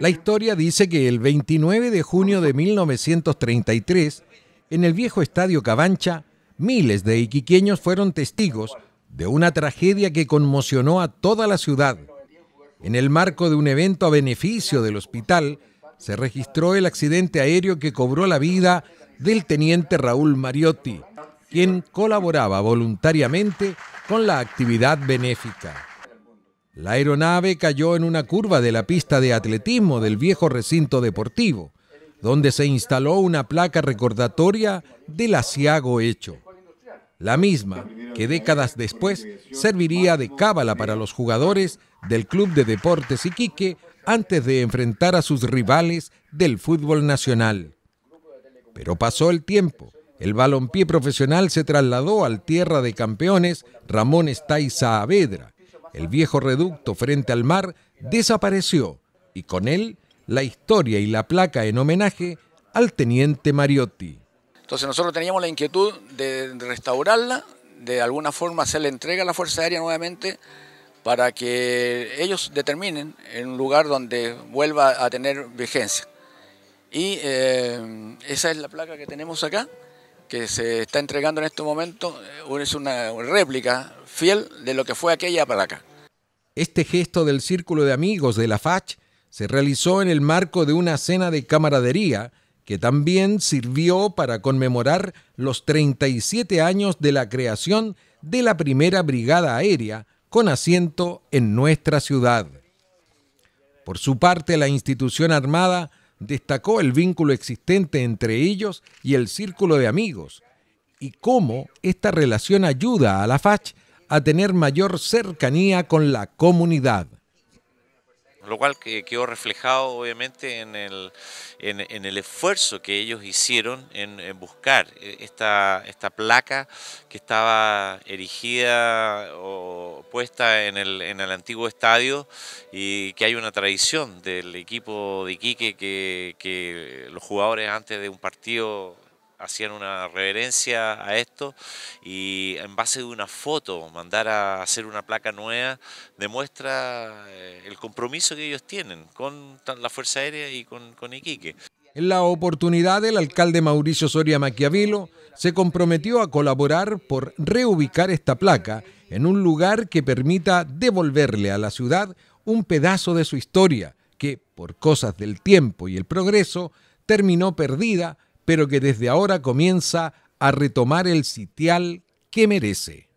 La historia dice que el 29 de junio de 1933, en el viejo estadio Cabancha, miles de iquiqueños fueron testigos de una tragedia que conmocionó a toda la ciudad. En el marco de un evento a beneficio del hospital, se registró el accidente aéreo que cobró la vida del teniente Raúl Mariotti, quien colaboraba voluntariamente con la actividad benéfica. La aeronave cayó en una curva de la pista de atletismo del viejo recinto deportivo, donde se instaló una placa recordatoria del asiago hecho. La misma que décadas después serviría de cábala para los jugadores del Club de Deportes Iquique antes de enfrentar a sus rivales del fútbol nacional. Pero pasó el tiempo. El balompié profesional se trasladó al Tierra de Campeones Ramón Estay Saavedra el viejo reducto frente al mar desapareció y con él la historia y la placa en homenaje al teniente Mariotti. Entonces nosotros teníamos la inquietud de restaurarla, de alguna forma hacerle entrega a la Fuerza Aérea nuevamente para que ellos determinen en un lugar donde vuelva a tener vigencia. Y eh, esa es la placa que tenemos acá que se está entregando en este momento eh, es una réplica fiel de lo que fue aquella para acá. Este gesto del círculo de amigos de la FACH se realizó en el marco de una cena de camaradería que también sirvió para conmemorar los 37 años de la creación de la primera brigada aérea con asiento en nuestra ciudad. Por su parte, la institución armada destacó el vínculo existente entre ellos y el círculo de amigos y cómo esta relación ayuda a la FACH a tener mayor cercanía con la comunidad lo cual quedó reflejado obviamente en el, en, el esfuerzo que ellos hicieron en, buscar eh, esta, esta placa que estaba erigida o puesta en el, en el antiguo estadio y que hay una tradición del equipo de Quique que los jugadores antes de un partido hacían una reverencia a esto y en base de una foto mandar a hacer una placa nueva demuestra eh, el compromiso que ellos tienen con la Fuerza Aérea y con, Iquique. En la oportunidad, el alcalde Mauricio Soria Maquiavilo se comprometió a colaborar por reubicar esta placa en un lugar que permita devolverle a la ciudad un pedazo de su historia que, por cosas del tiempo y el progreso, terminó perdida pero que desde ahora comienza a retomar el sitial que merece.